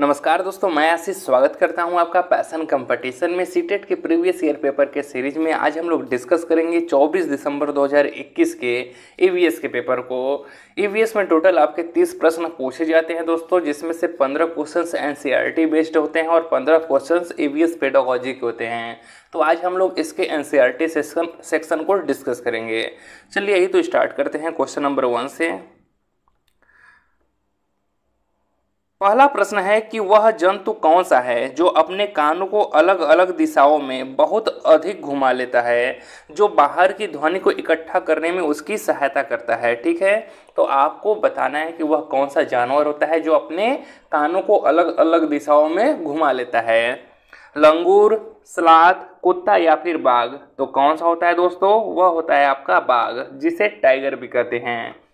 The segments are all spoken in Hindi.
नमस्कार दोस्तों मैं आशीष स्वागत करता हूं आपका पैसन कंपटीशन में सीटेट के प्रीवियस ईयर पेपर के सीरीज में आज हम लोग डिस्कस करेंगे 24 दिसंबर 2021 के ईवीएस e के पेपर को ईवीएस e में टोटल आपके 30 प्रश्न पूछे जाते हैं दोस्तों जिसमें से 15 क्वेश्चंस एनसीईआरटी बेस्ड होते हैं और 15 क्वेश्चंस ईवीएस पेडोलॉजी के होते हैं तो आज हम लोग इसके एन सेक्शन सेक्शन को डिस्कस करेंगे चलिए यही तो स्टार्ट करते हैं क्वेश्चन नंबर वन से पहला प्रश्न है कि वह जंतु कौन सा है जो अपने कानों को अलग अलग दिशाओं में बहुत अधिक घुमा लेता है जो बाहर की ध्वनि को इकट्ठा करने में उसकी सहायता करता है ठीक है तो आपको बताना है कि वह कौन सा जानवर होता है जो अपने कानों को अलग अलग दिशाओं में घुमा लेता है लंगूर सलाद कुत्ता या फिर बाघ तो कौन सा होता है दोस्तों वह होता है आपका बाघ जिसे टाइगर भी कहते हैं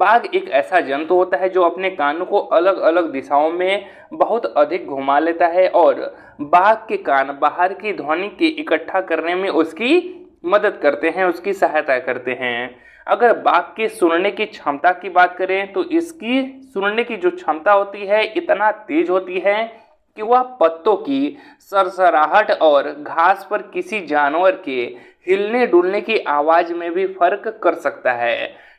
बाघ एक ऐसा जंतु होता है जो अपने कानों को अलग अलग दिशाओं में बहुत अधिक घुमा लेता है और बाघ के कान बाहर की ध्वनि के इकट्ठा करने में उसकी मदद करते हैं उसकी सहायता करते हैं अगर बाघ के सुनने की क्षमता की बात करें तो इसकी सुनने की जो क्षमता होती है इतना तेज होती है कि वह पत्तों की सरसराहट और घास पर किसी जानवर के हिलने डुलने की आवाज़ में भी फर्क कर सकता है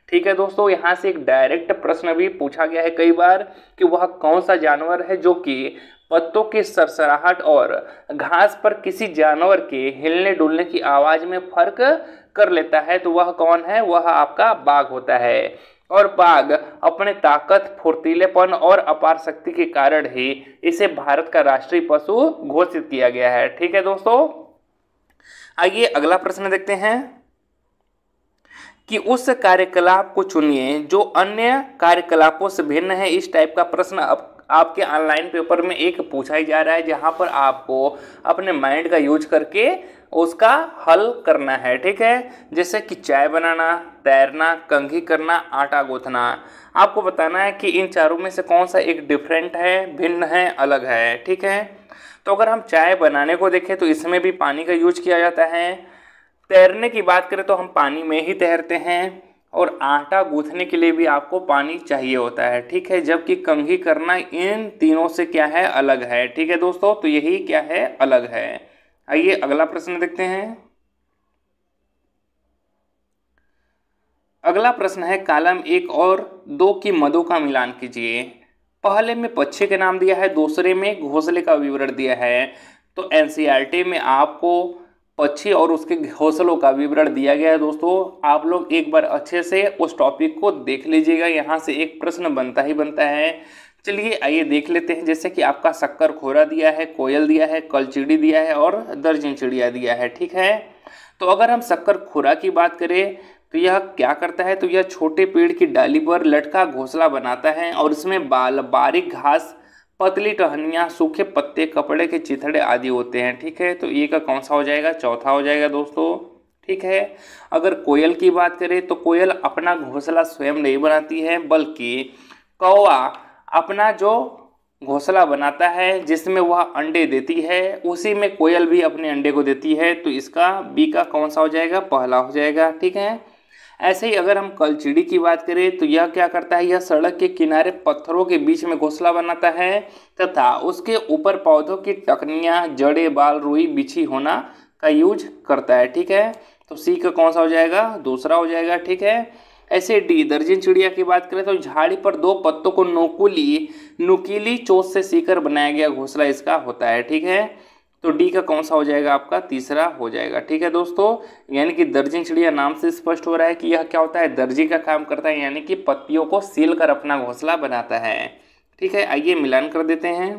ठीक है दोस्तों यहाँ से एक डायरेक्ट प्रश्न भी पूछा गया है कई बार कि वह कौन सा जानवर है जो कि पत्तों की सरसराहट और घास पर किसी जानवर के हिलने डुलने की आवाज़ में फर्क कर लेता है तो वह कौन है वह आपका बाघ होता है और बाघ अपने ताकत फुर्तीलेपन और अपार शक्ति के कारण ही इसे भारत का राष्ट्रीय पशु घोषित किया गया है ठीक है दोस्तों आइए अगला प्रश्न देखते हैं कि उस कार्यकलाप को चुनिए जो अन्य कार्यकलापों से भिन्न है इस टाइप का प्रश्न अब आपके ऑनलाइन पेपर में एक पूछा ही जा रहा है जहाँ पर आपको अपने माइंड का यूज करके उसका हल करना है ठीक है जैसे कि चाय बनाना तैरना कंघी करना आटा गूंथना आपको बताना है कि इन चारों में से कौन सा एक डिफरेंट है भिन्न है अलग है ठीक है तो अगर हम चाय बनाने को देखें तो इसमें भी पानी का यूज किया जाता है तैरने की बात करें तो हम पानी में ही तैरते हैं और आटा गूंथने के लिए भी आपको पानी चाहिए होता है ठीक है जबकि कंघी करना इन तीनों से क्या है अलग है ठीक है दोस्तों तो यही क्या है अलग है आइए अगला प्रश्न देखते हैं अगला प्रश्न है कालम एक और दो की मदों का मिलान कीजिए पहले में पक्षे के नाम दिया है दूसरे में घोसले का विवरण दिया है तो एनसीईआरटी में आपको पक्षी और उसके घोंसलों का विवरण दिया गया है दोस्तों आप लोग एक बार अच्छे से उस टॉपिक को देख लीजिएगा यहाँ से एक प्रश्न बनता ही बनता है चलिए आइए देख लेते हैं जैसे कि आपका शक्कर खोरा दिया है कोयल दिया है कलचिड़ी दिया है और दर्जन चिड़िया दिया है ठीक है तो अगर हम शक्कर खोरा की बात करें तो यह क्या करता है तो यह छोटे पेड़ की डाली पर लटका घोंसला बनाता है और इसमें बाल बारीक घास पतली टहनियाँ सूखे पत्ते कपड़े के चिथड़े आदि होते हैं ठीक है तो ये का कौन सा हो जाएगा चौथा हो जाएगा दोस्तों ठीक है अगर कोयल की बात करें तो कोयल अपना घोंसला स्वयं नहीं बनाती है बल्कि कौवा अपना जो घोंसला बनाता है जिसमें वह अंडे देती है उसी में कोयल भी अपने अंडे को देती है तो इसका बी का कौन सा हो जाएगा पहला हो जाएगा ठीक है ऐसे ही अगर हम कलचिड़ी की बात करें तो यह क्या करता है यह सड़क के किनारे पत्थरों के बीच में घोंसला बनाता है तथा उसके ऊपर पौधों की टकनियाँ जड़े बाल रुई बिछी होना का यूज करता है ठीक है तो सी का कौन सा हो जाएगा दूसरा हो जाएगा ठीक है ऐसे डी दर्जन चिड़िया की बात करें तो झाड़ी पर दो पत्तों को नोकुली नुकीली चोट से सीकर बनाया गया घोंसला इसका होता है ठीक है तो डी का कौन सा हो जाएगा आपका तीसरा हो जाएगा ठीक है दोस्तों यानी कि दर्जी चिड़िया नाम से स्पष्ट हो रहा है कि यह क्या होता है दर्जी का काम करता है यानी कि पत्तियों को सील कर अपना घोंसला बनाता है ठीक है आइए मिलान कर देते हैं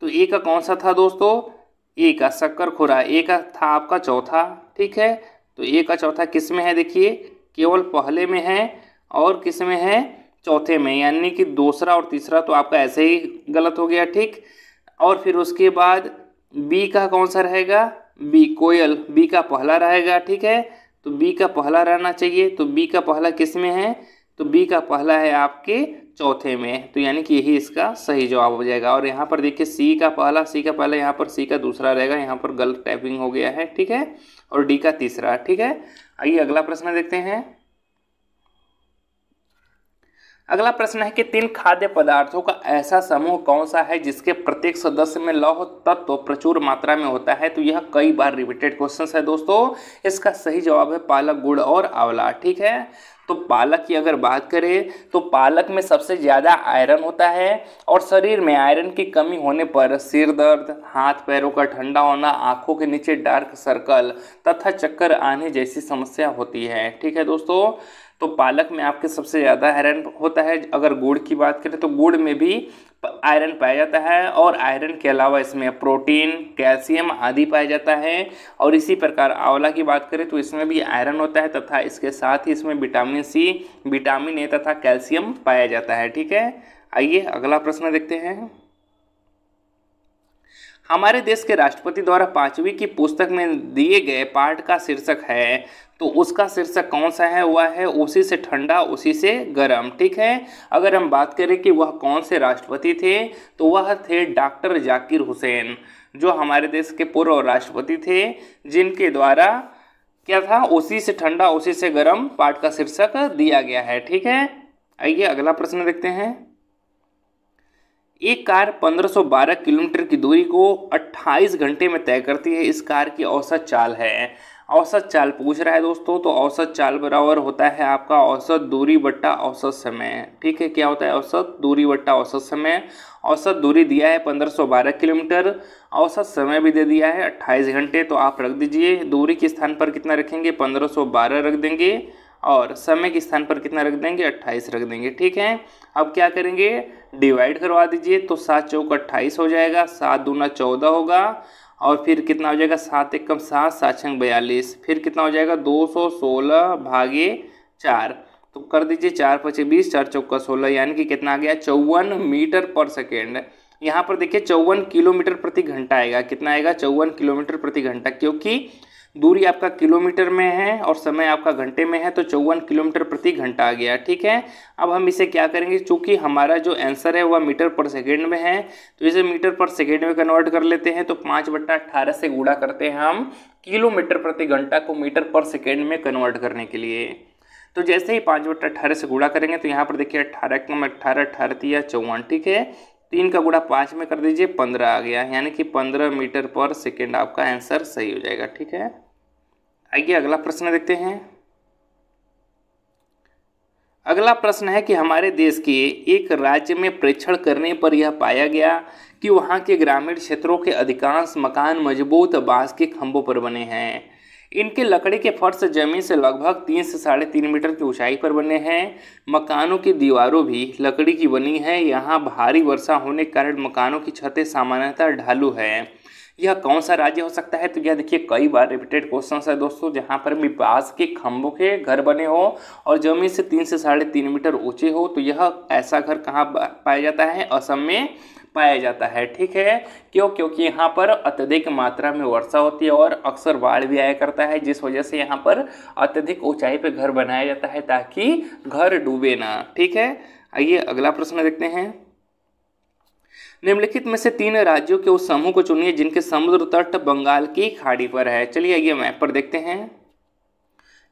तो ए का कौन सा था दोस्तों ए का शक्कर खुरा ए का था आपका चौथा ठीक है तो ए का चौथा किस में है देखिए केवल पहले में है और किस में है चौथे में यानी कि दूसरा और तीसरा तो आपका ऐसे ही गलत हो गया ठीक और फिर उसके बाद बी का कौन सा रहेगा बी कोयल बी का पहला रहेगा ठीक है तो बी का पहला रहना चाहिए तो बी का पहला किस में है तो बी का पहला है आपके चौथे में तो यानी कि यही इसका सही जवाब हो जाएगा और यहाँ पर देखिए सी का पहला सी का पहला यहाँ पर सी का दूसरा रहेगा यहाँ पर गलत टाइपिंग हो गया है ठीक है और डी का तीसरा ठीक है आइए अगला प्रश्न देखते हैं अगला प्रश्न है कि तीन खाद्य पदार्थों का ऐसा समूह कौन सा है जिसके प्रत्येक सदस्य में लौह तत्व तो प्रचुर मात्रा में होता है तो यह कई बार रिपीटेड क्वेश्चन है दोस्तों इसका सही जवाब है पालक गुड़ और आंवला ठीक है तो पालक की अगर बात करें तो पालक में सबसे ज़्यादा आयरन होता है और शरीर में आयरन की कमी होने पर सिर दर्द हाथ पैरों का ठंडा होना आँखों के नीचे डार्क सर्कल तथा चक्कर आने जैसी समस्या होती है ठीक है दोस्तों तो पालक में आपके सबसे ज़्यादा आयरन होता है अगर गुड़ की बात करें तो गुड़ में भी आयरन पाया जाता है और आयरन के अलावा इसमें प्रोटीन कैल्शियम आदि पाया जाता है और इसी प्रकार आंवला की बात करें तो इसमें भी आयरन होता है तथा इसके साथ ही इसमें विटामिन सी विटामिन ए तथा कैल्शियम पाया जाता है ठीक है आइए अगला प्रश्न देखते हैं हमारे देश के राष्ट्रपति द्वारा पांचवी की पुस्तक में दिए गए पाठ का शीर्षक है तो उसका शीर्षक कौन सा है वह है उसी से ठंडा उसी से गर्म ठीक है अगर हम बात करें कि वह कौन से राष्ट्रपति थे तो वह थे डॉक्टर जाकिर हुसैन जो हमारे देश के पूर्व राष्ट्रपति थे जिनके द्वारा क्या था उसी से ठंडा उसी से गर्म पाठ का शीर्षक दिया गया है ठीक है आइए अगला प्रश्न देखते हैं एक कार 1512 किलोमीटर की दूरी को 28 घंटे में तय करती है इस कार की औसत चाल है औसत चाल पूछ रहा है दोस्तों तो औसत चाल बराबर होता है आपका औसत दूरी बट्टा औसत समय ठीक है क्या होता है औसत दूरी बट्टा औसत समय औसत दूरी दिया है 1512 किलोमीटर औसत समय भी दे दिया है 28 घंटे तो आप रख दीजिए दूरी के स्थान पर कितना रखेंगे 1512 रख देंगे और समय के स्थान पर कितना रख देंगे अट्ठाईस रख देंगे ठीक है अब क्या करेंगे डिवाइड करवा दीजिए तो सात चौक अट्ठाईस हो जाएगा सात दूना चौदह होगा और फिर कितना हो जाएगा सात एक कम सात सात छंग बयालीस फिर कितना हो जाएगा दो सौ सोलह भागे चार तो कर दीजिए चार पचे बीस चार चौका सोलह यानी कि कितना आ गया चौवन मीटर पर सेकेंड यहाँ पर देखिए चौवन किलोमीटर प्रति घंटा आएगा कितना आएगा चौवन किलोमीटर प्रति घंटा क्योंकि दूरी आपका किलोमीटर में है और समय आपका घंटे में है तो चौवन किलोमीटर प्रति घंटा आ गया ठीक है अब हम इसे क्या करेंगे चूंकि हमारा जो आंसर है वह मीटर पर सेकेंड में है तो इसे मीटर पर सेकेंड में कन्वर्ट कर लेते हैं तो पाँच बट्टा अट्ठारह से गुड़ा करते हैं हम किलोमीटर प्रति घंटा को मीटर पर सेकेंड में कन्वर्ट करने के लिए तो जैसे ही पाँच बट्टा अट्ठारह से गुड़ा करेंगे तो यहाँ पर देखिए अट्ठारह कम अट्ठारह अट्ठारह या चौवन ठीक है तीन का गुड़ा पाँच में कर दीजिए पंद्रह आ गया यानी कि पंद्रह मीटर पर सेकेंड आपका आंसर सही हो जाएगा ठीक है आइए अगला प्रश्न देखते हैं अगला प्रश्न है कि हमारे देश के एक राज्य में प्रेक्षण करने पर यह पाया गया कि वहाँ के ग्रामीण क्षेत्रों के अधिकांश मकान मजबूत बांस के खंभों पर बने हैं इनके लकड़ी के फर्श जमीन से लगभग तीन से साढ़े तीन मीटर की ऊंचाई पर बने हैं मकानों की दीवारों भी लकड़ी की बनी है यहाँ भारी वर्षा होने के कारण मकानों की छतें सामान्यतः ढालू है यह कौन सा राज्य हो सकता है तो यह देखिए कई बार रिपीटेड क्वेश्चन है दोस्तों जहाँ पर भी बांस के खम्भों के घर बने हो और जमीन से तीन से साढ़े तीन मीटर ऊंचे हो तो यह ऐसा घर कहाँ पाया जाता है असम में पाया जाता है ठीक है क्यों क्योंकि यहाँ पर अत्यधिक मात्रा में वर्षा होती है और अक्सर बाढ़ भी आया करता है जिस वजह से यहाँ पर अत्यधिक ऊंचाई पर घर बनाया जाता है ताकि घर डूबे ना ठीक है आइए अगला प्रश्न देखते हैं निम्नलिखित में से तीन राज्यों के उस समूह को चुनिए जिनके समुद्र तट बंगाल की खाड़ी पर है चलिए आइए मैप पर देखते हैं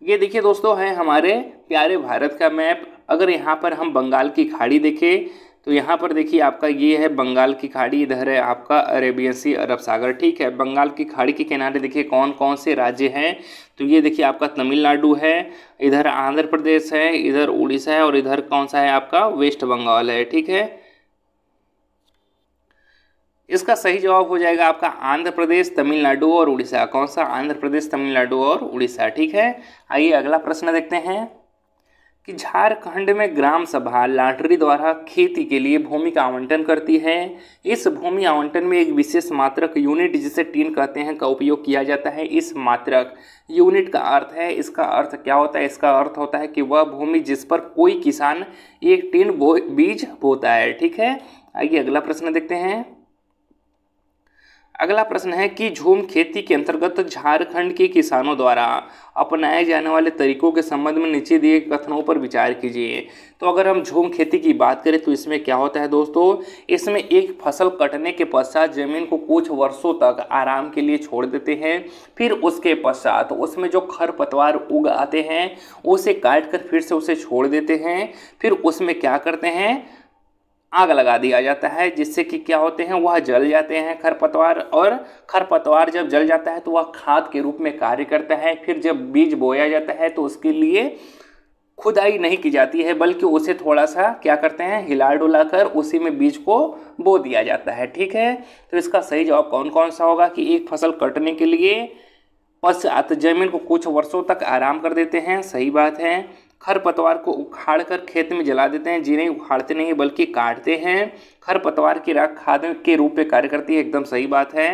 ये देखिए दोस्तों है हमारे प्यारे भारत का मैप अगर यहाँ पर हम बंगाल की खाड़ी देखें तो यहाँ पर देखिए आपका ये है बंगाल की खाड़ी इधर है आपका अरेबियन सी अरब सागर ठीक है बंगाल की खाड़ी के किनारे देखिए कौन कौन से राज्य हैं तो ये देखिए आपका तमिलनाडु है इधर आंध्र प्रदेश है इधर उड़ीसा है और इधर कौन सा है आपका वेस्ट बंगाल है ठीक है इसका सही जवाब हो जाएगा आपका आंध्र प्रदेश तमिलनाडु और उड़ीसा कौन सा आंध्र प्रदेश तमिलनाडु और उड़ीसा ठीक है आइए अगला प्रश्न देखते हैं कि झारखंड में ग्राम सभा लाटरी द्वारा खेती के लिए भूमि का आवंटन करती है इस भूमि आवंटन में एक विशेष मात्रक यूनिट जिसे टीन कहते हैं का उपयोग किया जाता है इस मात्रक यूनिट का अर्थ है इसका अर्थ क्या होता है इसका अर्थ होता है कि वह भूमि जिस पर कोई किसान एक टीन बीज बोता है ठीक है आइए अगला प्रश्न देखते हैं अगला प्रश्न है कि झूम खेती के अंतर्गत झारखंड के किसानों द्वारा अपनाए जाने वाले तरीकों के संबंध में नीचे दिए कथनों पर विचार कीजिए तो अगर हम झूम खेती की बात करें तो इसमें क्या होता है दोस्तों इसमें एक फसल कटने के पश्चात जमीन को कुछ वर्षों तक आराम के लिए छोड़ देते हैं फिर उसके पश्चात उसमें जो खरपतवार उग आते हैं उसे काट कर फिर से उसे छोड़ देते हैं फिर उसमें क्या करते हैं आग लगा दिया जाता है जिससे कि क्या होते हैं वह जल जाते हैं खरपतवार और खरपतवार जब जल जाता है तो वह खाद के रूप में कार्य करता है फिर जब बीज बोया जाता है तो उसके लिए खुदाई नहीं की जाती है बल्कि उसे थोड़ा सा क्या करते हैं हिला डुला कर उसी में बीज को बो दिया जाता है ठीक है तो इसका सही जवाब कौन कौन सा होगा कि एक फसल कटने के लिए पश्चात जमीन को कुछ वर्षों तक आराम कर देते हैं सही बात है खरपतवार को उखाड़ कर खेत में जला देते हैं जिन्हें उखाड़ते नहीं बल्कि काटते हैं खरपतवार की राख खाद के रूप में कार्य करती है एकदम सही बात है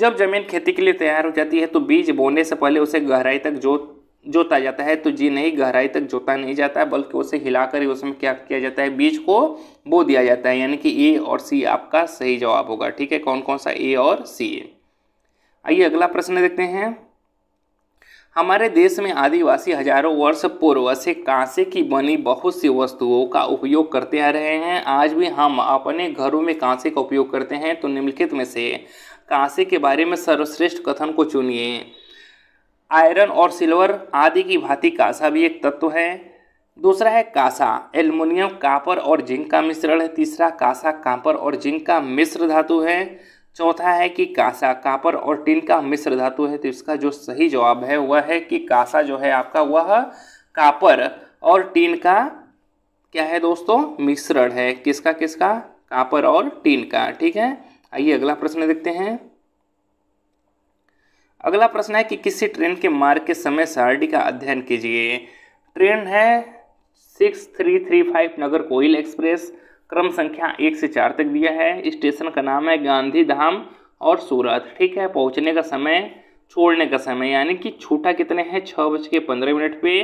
जब जमीन खेती के लिए तैयार हो जाती है तो बीज बोने से पहले उसे गहराई तक जोत जोता जाता है तो जी नहीं गहराई तक जोता नहीं जाता है बल्कि उसे हिलाकर ही उसमें क्या किया जाता है बीज को बो दिया जाता है यानी कि ए और सी आपका सही जवाब होगा ठीक है कौन कौन सा ए और सी आइए अगला प्रश्न देखते हैं हमारे देश में आदिवासी हजारों वर्ष पूर्व से कांसे की बनी बहुत सी वस्तुओं का उपयोग करते आ रहे हैं आज भी हम अपने घरों में कांसे का उपयोग करते हैं तो निम्नलिखित में से कांसे के बारे में सर्वश्रेष्ठ कथन को चुनिए आयरन और सिल्वर आदि की भांति कांसा भी एक तत्व है दूसरा है कांसा एल्युमिनियम कापर और जिंक का मिश्रण है तीसरा कांसा कापर और जिंक का मिश्र धातु है चौथा है कि कासा कापर और टिन का मिश्र धातु है तो इसका जो सही जवाब है वह है कि कासा जो है आपका वह कापर और टीन का क्या है दोस्तों मिश्रण है किसका किसका कापर और टीन का ठीक है आइए अगला प्रश्न देखते हैं अगला प्रश्न है कि किसी ट्रेन के मार्ग के समय सारणी का अध्ययन कीजिए ट्रेन है six three three five Nagercoil express क्रम संख्या एक से चार तक दिया है स्टेशन का नाम है गांधी धाम और सूरत ठीक है पहुंचने का समय छोड़ने का समय यानी कि छूटा कितने हैं छः बज के पंद्रह मिनट पे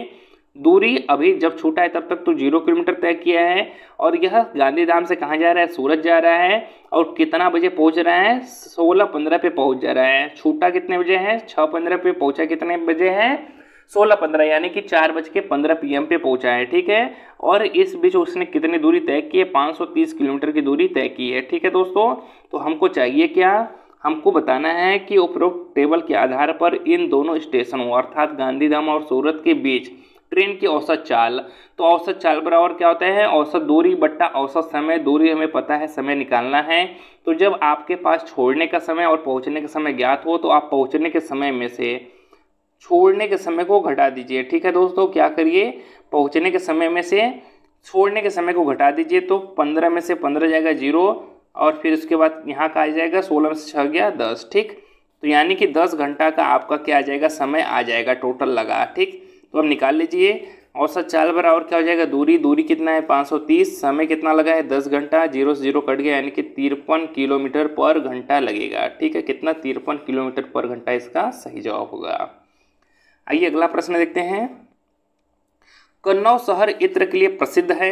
दूरी अभी जब छूटा है तब तक तो जीरो किलोमीटर तय किया है और यह गांधी धाम से कहाँ जा रहा है सूरत जा रहा है और कितना बजे पहुँच रहा है सोलह पंद्रह पे पहुँच जा रहा है छूटा कितने बजे है छः पंद्रह पे पहुँचा कितने बजे है सोलह पंद्रह यानी कि चार बज के पंद्रह पी पे पहुंचा है ठीक है और इस बीच उसने कितनी दूरी तय की है 530 किलोमीटर की दूरी तय की है ठीक है दोस्तों तो हमको चाहिए क्या हमको बताना है कि उपरोक्त टेबल के आधार पर इन दोनों स्टेशनों अर्थात गांधीधाम और सूरत के बीच ट्रेन की औसत चाल तो औसत चाल बराबर क्या होता है औसत दूरी बट्टा औसत समय दूरी हमें पता है समय निकालना है तो जब आपके पास छोड़ने का समय और पहुंचने का समय ज्ञात हो तो आप पहुंचने के समय में से छोड़ने के समय को घटा दीजिए ठीक है दोस्तों क्या करिए पहुँचने के समय में से छोड़ने के समय को घटा दीजिए तो पंद्रह में से पंद्रह जाएगा जीरो और फिर उसके बाद यहाँ का आ जाएगा सोलह में से छः गया दस ठीक तो यानी कि दस घंटा का आपका क्या आ जाएगा समय आ जाएगा टोटल लगा ठीक तो अब निकाल लीजिए औसत चाल और क्या हो जाएगा दूरी दूरी कितना है 530 समय कितना लगा है 10 घंटा जीरो से जीरो कट गया यानी कि तिरपन किलोमीटर पर घंटा लगेगा ठीक है कितना तिरपन किलोमीटर पर घंटा इसका सही जवाब होगा आइए अगला प्रश्न देखते हैं कन्नौज शहर इत्र के लिए प्रसिद्ध है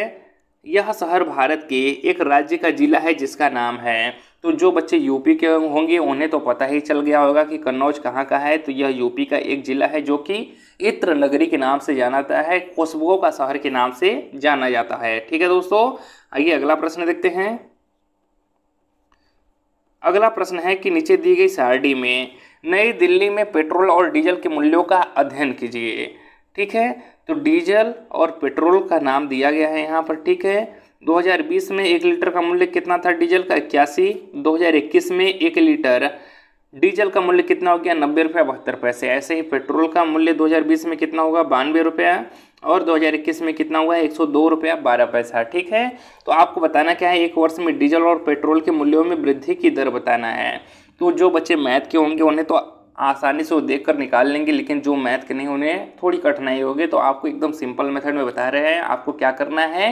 यह शहर भारत के एक राज्य का जिला है जिसका नाम है तो जो बच्चे यूपी के होंगे उन्हें तो पता ही चल गया होगा कि कन्नौज कहाँ का है तो यह यूपी का एक जिला है जो कि इत्र नगरी के नाम से जाना जाता है कोसबो का शहर के नाम से जाना जाता है ठीक है दोस्तों आइए अगला प्रश्न देखते हैं अगला प्रश्न है कि नीचे दी गई सारडी में नई दिल्ली में पेट्रोल और डीजल के मूल्यों का अध्ययन कीजिए ठीक है तो डीजल और पेट्रोल का नाम दिया गया है यहाँ पर ठीक है 2020 में एक लीटर का मूल्य कितना था डीजल का इक्यासी 2021 में एक लीटर डीजल का मूल्य कितना हो गया नब्बे रुपया बहत्तर पैसे ऐसे ही पेट्रोल का मूल्य 2020 में कितना होगा बानवे रुपया और 2021 में कितना हुआ है एक सौ दो रुपया बारह पैसा ठीक है तो आपको बताना क्या है एक वर्ष में डीजल और पेट्रोल के मूल्यों में वृद्धि की दर बताना है तो जो बच्चे मैथ के होंगे उन्हें तो आसानी से वो देख कर निकाल लेंगे लेकिन जो मैथ के नहीं उन्हें थोड़ी कठिनाई होगी तो आपको एकदम सिंपल मेथड में बता रहे हैं आपको क्या करना है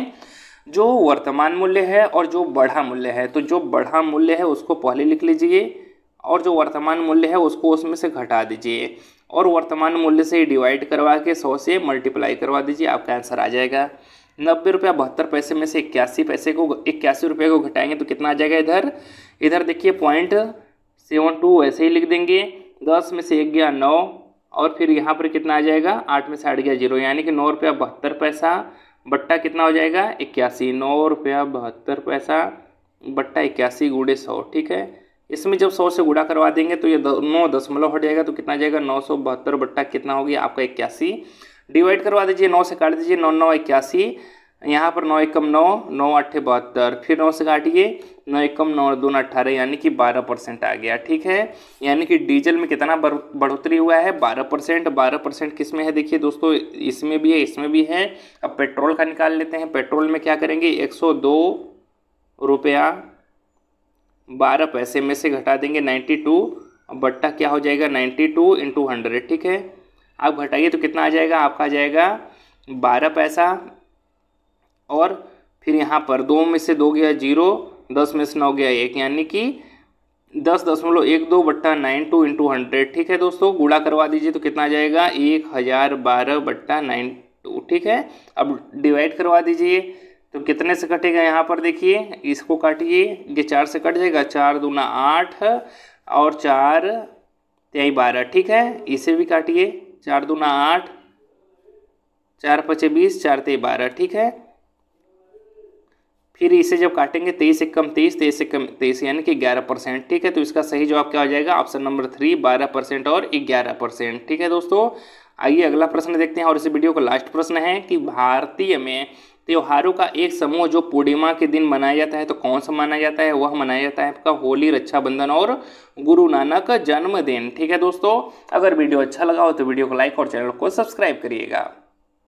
जो वर्तमान मूल्य है और जो बढ़ा मूल्य है तो जो बढ़ा मूल्य है उसको पहले लिख लीजिए और जो वर्तमान मूल्य है उसको उसमें से घटा दीजिए और वर्तमान मूल्य से डिवाइड करवा के सौ से मल्टीप्लाई करवा दीजिए आपका आंसर आ जाएगा नब्बे रुपया बहत्तर पैसे में से इक्यासी पैसे को इक्यासी रुपये को घटाएंगे तो कितना आ जाएगा इधर इधर देखिए पॉइंट सेवन टू वैसे ही लिख देंगे दस में से एक गया नौ और फिर यहाँ पर कितना आ जाएगा आठ में से आठ गया जीरो यानी कि नौ रुपया बहत्तर पैसा बट्टा कितना हो जाएगा इक्यासी नौ रुपया बहत्तर पैसा बट्टा इक्यासी गुड़े सौ ठीक है इसमें जब सौ से गुड़ा करवा देंगे तो ये नौ दशमलव हट जाएगा तो कितना जाएगा नौ सौ बहत्तर बट्टा कितना हो गया आपका इक्यासी डिवाइड करवा दीजिए नौ से काट दीजिए नौ नौ इक्यासी यहाँ पर नौ एकम नौ नौ अट्ठे बहत्तर फिर नौ से काटिए नौ एकम नौ दो अट्ठारह यानी कि बारह परसेंट आ गया ठीक है यानी कि डीजल में कितना बढ़ोतरी हुआ है बारह परसेंट बारह परसेंट किस में है देखिए दोस्तों इसमें भी है इसमें भी है अब पेट्रोल का निकाल लेते हैं पेट्रोल में क्या करेंगे एक सौ दो रुपया बारह पैसे में से घटा देंगे नाइन्टी टू बट्टा क्या हो जाएगा नाइन्टी टू इंटू हंड्रेड ठीक है आप घटाइए तो कितना आ जाएगा आपका आ जाएगा बारह पैसा और फिर यहाँ पर दो में से दो गया जीरो दस में से नौ गया एक यानी कि दस दशमलव एक दो बट्टा नाइन टू इंटू हंड्रेड ठीक है दोस्तों गुड़ा करवा दीजिए तो कितना आ जाएगा एक हज़ार बारह बट्टा नाइन टू ठीक है अब डिवाइड करवा दीजिए तो कितने से कटेगा यहाँ पर देखिए इसको काटिए ये चार से कट जाएगा चार दूना आठ और चार तेई बारह ठीक है इसे भी काटिए चार दूना आठ चार पचे बीस चार तेई बारह ठीक है फिर इसे जब काटेंगे तेईस एक कम तेईस तेईस एक कम तेईस यानी कि ग्यारह परसेंट ठीक है तो इसका सही जवाब क्या हो जाएगा ऑप्शन नंबर थ्री बारह परसेंट और ग्यारह परसेंट ठीक है दोस्तों आइए अगला प्रश्न देखते हैं और इस वीडियो का लास्ट प्रश्न है कि भारतीय में त्योहारों का एक समूह जो पूर्णिमा के दिन मनाया जाता है तो कौन सा माना जाता है वह मनाया जाता है आपका होली रक्षाबंधन और गुरु नानक जन्मदिन ठीक है दोस्तों अगर वीडियो अच्छा लगा हो तो वीडियो को लाइक और चैनल को सब्सक्राइब करिएगा